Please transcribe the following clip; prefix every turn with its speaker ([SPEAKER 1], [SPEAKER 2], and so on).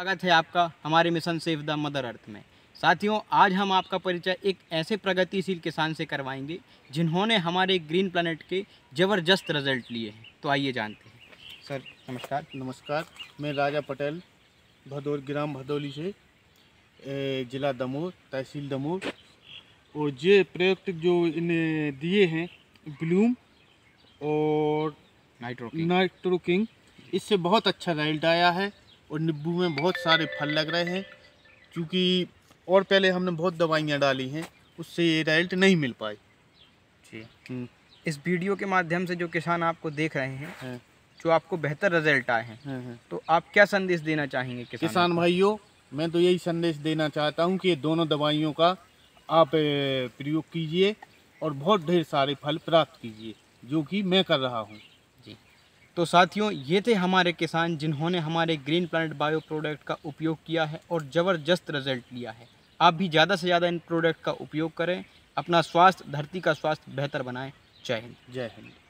[SPEAKER 1] स्वागत है आपका हमारे mission save the mother earth में साथियों आज हम आपका परिचय एक ऐसे प्रगतिशील किसान से करवाएंगे जिन्होंने हमारे ग्रीन प्लानट के ज़बरदस्त रिजल्ट
[SPEAKER 2] लिए हैं तो आइए जानते हैं सर नमस्कार नमस्कार मैं राजा पटेल भदौर ग्राम भदौली से ज़िला दमोह तहसील दमोह और ये प्रयुक्त जो इन्हें दिए हैं ब्लूम और नाइट्रो नाइट्रोकिंग इससे बहुत अच्छा रिजल्ट आया है और नींबू में बहुत सारे फल लग रहे हैं क्योंकि और पहले हमने बहुत दवाइयाँ डाली हैं उससे ये रिजल्ट नहीं मिल पाए जी हम्म। इस वीडियो के माध्यम से जो किसान आपको देख रहे हैं है। हाँ। जो आपको बेहतर रिजल्ट आए हैं है। हाँ, हाँ। तो आप क्या संदेश देना चाहेंगे
[SPEAKER 1] किसान,
[SPEAKER 3] किसान
[SPEAKER 2] भाइयों मैं तो यही संदेश देना चाहता हूँ कि ये दोनों दवाइयों का आप प्रयोग कीजिए और बहुत ढेर सारे फल प्राप्त कीजिए जो कि मैं कर रहा हूँ तो साथियों ये थे हमारे किसान जिन्होंने हमारे ग्रीन प्लानट बायो प्रोडक्ट
[SPEAKER 1] का उपयोग किया है और ज़बरदस्त रिजल्ट लिया है आप भी ज़्यादा से ज़्यादा इन प्रोडक्ट का उपयोग करें अपना स्वास्थ्य धरती का स्वास्थ्य बेहतर बनाएं जय हिंद
[SPEAKER 2] जय हिंद